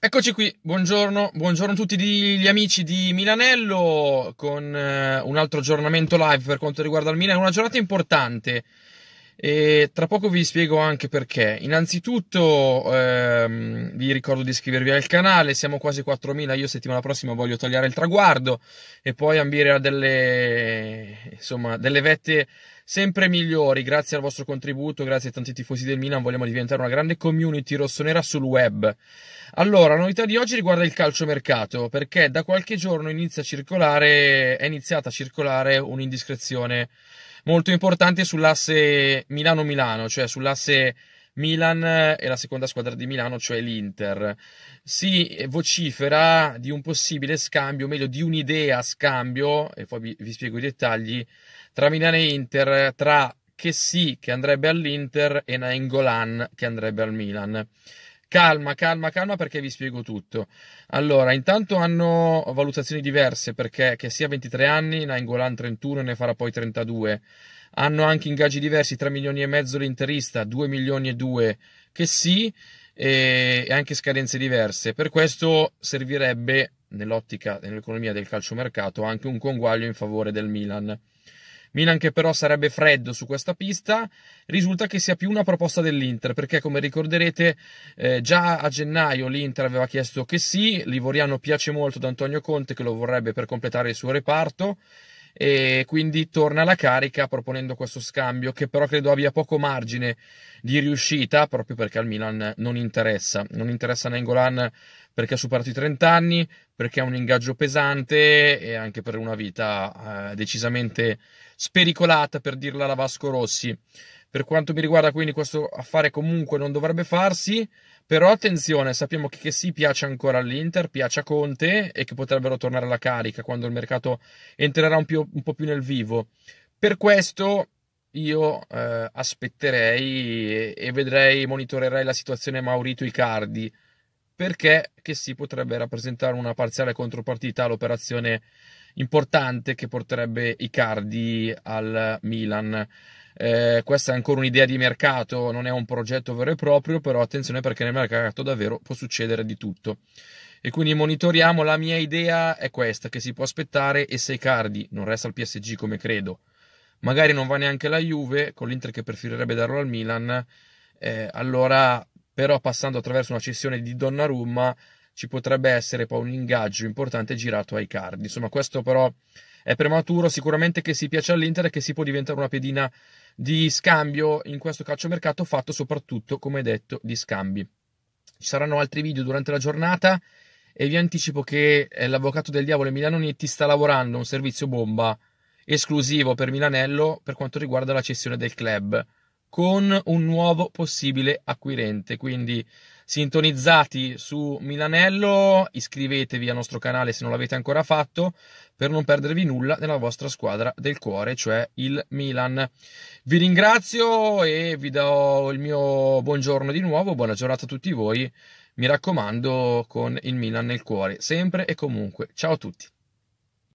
Eccoci qui, buongiorno, buongiorno a tutti gli amici di Milanello con eh, un altro aggiornamento live per quanto riguarda il Milan, è una giornata importante e tra poco vi spiego anche perché. Innanzitutto ehm, vi ricordo di iscrivervi al canale, siamo quasi 4.000, io settimana prossima voglio tagliare il traguardo e poi ambire a delle, insomma, delle vette sempre migliori grazie al vostro contributo, grazie a tanti tifosi del Milan, vogliamo diventare una grande community rossonera sul web. Allora, la novità di oggi riguarda il calciomercato, perché da qualche giorno inizia a circolare, è iniziata a circolare un'indiscrezione molto importante sull'asse Milano-Milano, cioè sull'asse Milan e eh, la seconda squadra di Milano, cioè l'Inter. Si vocifera di un possibile scambio, o meglio di un'idea scambio, e poi vi, vi spiego i dettagli, tra Milano e Inter, tra che sì che andrebbe all'Inter e Nainggolan che andrebbe al Milan. Calma, calma, calma perché vi spiego tutto. Allora, intanto hanno valutazioni diverse perché che sia 23 anni, Nainggolan 31 ne farà poi 32. Hanno anche ingaggi diversi, 3 milioni e mezzo l'interista, 2 milioni e 2 che sì, e anche scadenze diverse. Per questo servirebbe, nell'ottica, nell'economia del calciomercato, anche un conguaglio in favore del Milan. Milan che però sarebbe freddo su questa pista, risulta che sia più una proposta dell'Inter, perché come ricorderete eh, già a gennaio l'Inter aveva chiesto che sì, Livoriano piace molto ad Antonio Conte che lo vorrebbe per completare il suo reparto e quindi torna alla carica proponendo questo scambio che però credo abbia poco margine di riuscita proprio perché al Milan non interessa non interessa Nengolan perché ha superato i 30 anni perché è un ingaggio pesante e anche per una vita eh, decisamente spericolata, per dirla alla Vasco Rossi. Per quanto mi riguarda, quindi, questo affare comunque non dovrebbe farsi. Però attenzione, sappiamo che, che si sì, piace ancora all'Inter, piace a Conte e che potrebbero tornare alla carica quando il mercato entrerà un, più, un po' più nel vivo. Per questo io eh, aspetterei e, e, vedrei, monitorerei la situazione Maurito Icardi perché che si potrebbe rappresentare una parziale contropartita all'operazione importante che porterebbe Icardi al Milan. Eh, questa è ancora un'idea di mercato, non è un progetto vero e proprio, però attenzione perché nel mercato davvero può succedere di tutto. E quindi monitoriamo, la mia idea è questa, che si può aspettare e se Icardi non resta al PSG come credo, magari non va neanche la Juve, con l'Inter che preferirebbe darlo al Milan, eh, allora però passando attraverso una cessione di Donnarumma ci potrebbe essere poi un ingaggio importante girato ai card. Insomma, questo però è prematuro, sicuramente che si piace all'Inter e che si può diventare una pedina di scambio in questo calciomercato fatto soprattutto, come detto, di scambi. Ci saranno altri video durante la giornata e vi anticipo che eh, l'avvocato del diavolo Emiliano Nitti sta lavorando a un servizio bomba esclusivo per Milanello per quanto riguarda la cessione del club con un nuovo possibile acquirente. Quindi sintonizzati su Milanello, iscrivetevi al nostro canale se non l'avete ancora fatto per non perdervi nulla della vostra squadra del cuore, cioè il Milan. Vi ringrazio e vi do il mio buongiorno di nuovo, buona giornata a tutti voi. Mi raccomando con il Milan nel cuore, sempre e comunque. Ciao a tutti.